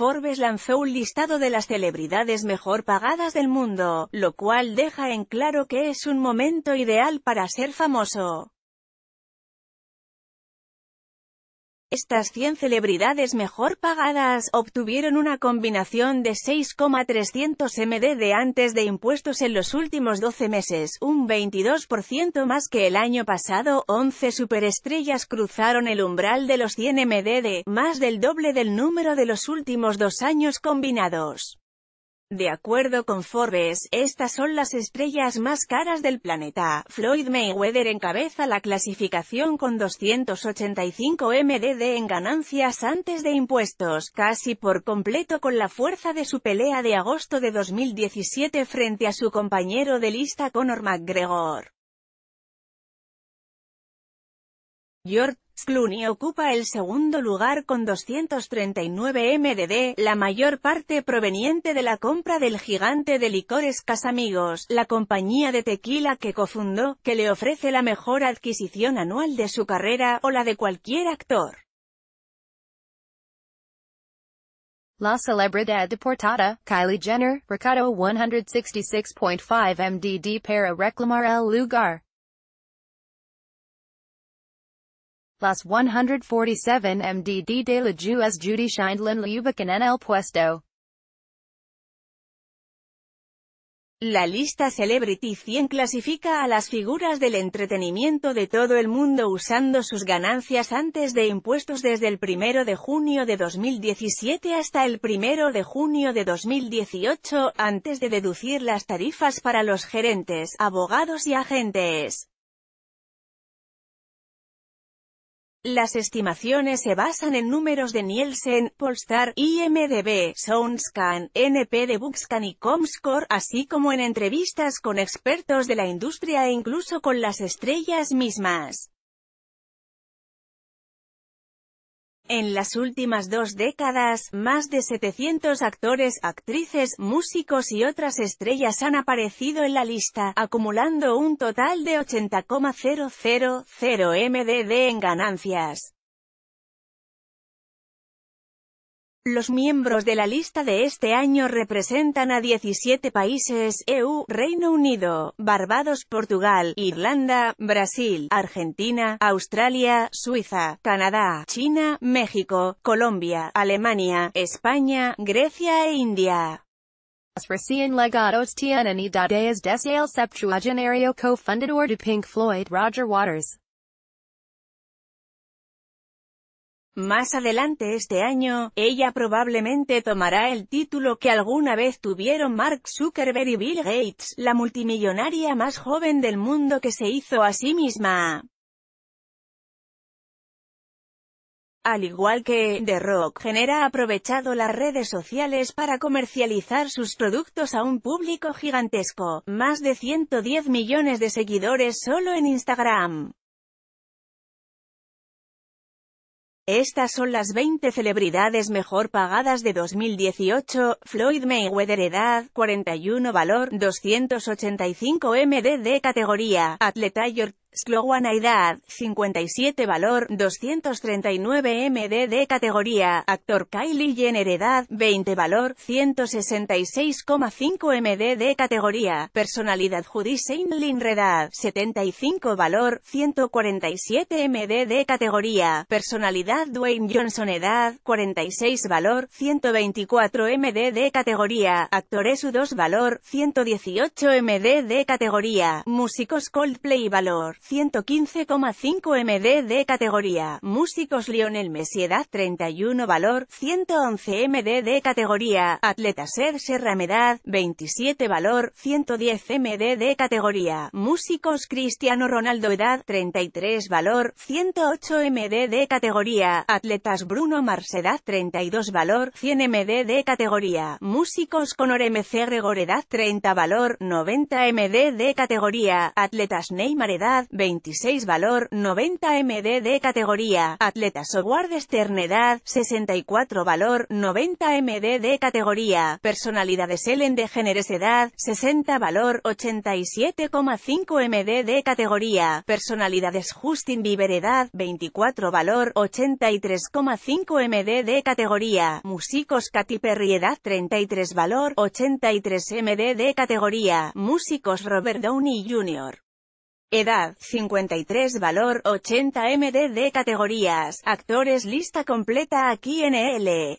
Forbes lanzó un listado de las celebridades mejor pagadas del mundo, lo cual deja en claro que es un momento ideal para ser famoso. Estas 100 celebridades mejor pagadas, obtuvieron una combinación de 6,300 MDD antes de impuestos en los últimos 12 meses, un 22% más que el año pasado, 11 superestrellas cruzaron el umbral de los 100 MDD, más del doble del número de los últimos dos años combinados. De acuerdo con Forbes, estas son las estrellas más caras del planeta. Floyd Mayweather encabeza la clasificación con 285 MDD en ganancias antes de impuestos, casi por completo con la fuerza de su pelea de agosto de 2017 frente a su compañero de lista Conor McGregor. Clooney ocupa el segundo lugar con 239 MDD, la mayor parte proveniente de la compra del gigante de licores Casamigos, la compañía de tequila que cofundó, que le ofrece la mejor adquisición anual de su carrera, o la de cualquier actor. La celebridad deportada, Kylie Jenner, Ricardo 166.5 MDD para reclamar el lugar. la La lista Celebrity 100 clasifica a las figuras del entretenimiento de todo el mundo usando sus ganancias antes de impuestos desde el 1 de junio de 2017 hasta el 1 de junio de 2018, antes de deducir las tarifas para los gerentes, abogados y agentes. Las estimaciones se basan en números de Nielsen, Polstar, IMDB, SoundScan, NP de y Comscore, así como en entrevistas con expertos de la industria e incluso con las estrellas mismas. En las últimas dos décadas, más de 700 actores, actrices, músicos y otras estrellas han aparecido en la lista, acumulando un total de 80,000 MDD en ganancias. Los miembros de la lista de este año representan a 17 países, EU, Reino Unido, Barbados, Portugal, Irlanda, Brasil, Argentina, Australia, Suiza, Canadá, China, México, Colombia, Alemania, España, Grecia e India. Más adelante este año, ella probablemente tomará el título que alguna vez tuvieron Mark Zuckerberg y Bill Gates, la multimillonaria más joven del mundo que se hizo a sí misma. Al igual que The Rock, genera aprovechado las redes sociales para comercializar sus productos a un público gigantesco, más de 110 millones de seguidores solo en Instagram. Estas son las 20 celebridades mejor pagadas de 2018, Floyd Mayweather edad, 41 valor, 285 MDD categoría, atleta edad, 57 Valor, 239 MD de Categoría, Actor Kylie Jenner Edad, 20 Valor, 166,5 MD de Categoría, Personalidad Judy Seinlin Redad, 75 Valor, 147 MD de Categoría, Personalidad Dwayne Johnson Edad, 46 Valor, 124 MD de Categoría, actor Esu 2 Valor, 118 MD de Categoría, Músicos Coldplay Valor, 115,5 MD de categoría, músicos Lionel Messi edad 31 valor, 111 MD de categoría, Atletas Ser Serra edad, 27 valor, 110 MD de categoría, músicos Cristiano Ronaldo edad, 33 valor, 108 MD de categoría, atletas Bruno Mars edad 32 valor, 100 MD de categoría, músicos Conor MC Gregor edad 30 valor, 90 MD de categoría, atletas Neymar edad, 26 valor, 90 MD de categoría, Atletas software de edad, 64 valor, 90 MD de categoría, personalidades Ellen de edad, 60 valor, 87,5 MD de categoría, personalidades Justin Bieber edad, 24 valor, 83,5 MD de categoría, músicos Katy Perry edad, 33 valor, 83 MD de categoría, músicos Robert Downey Jr. Edad, 53 Valor, 80 de Categorías, Actores Lista completa aquí en EL.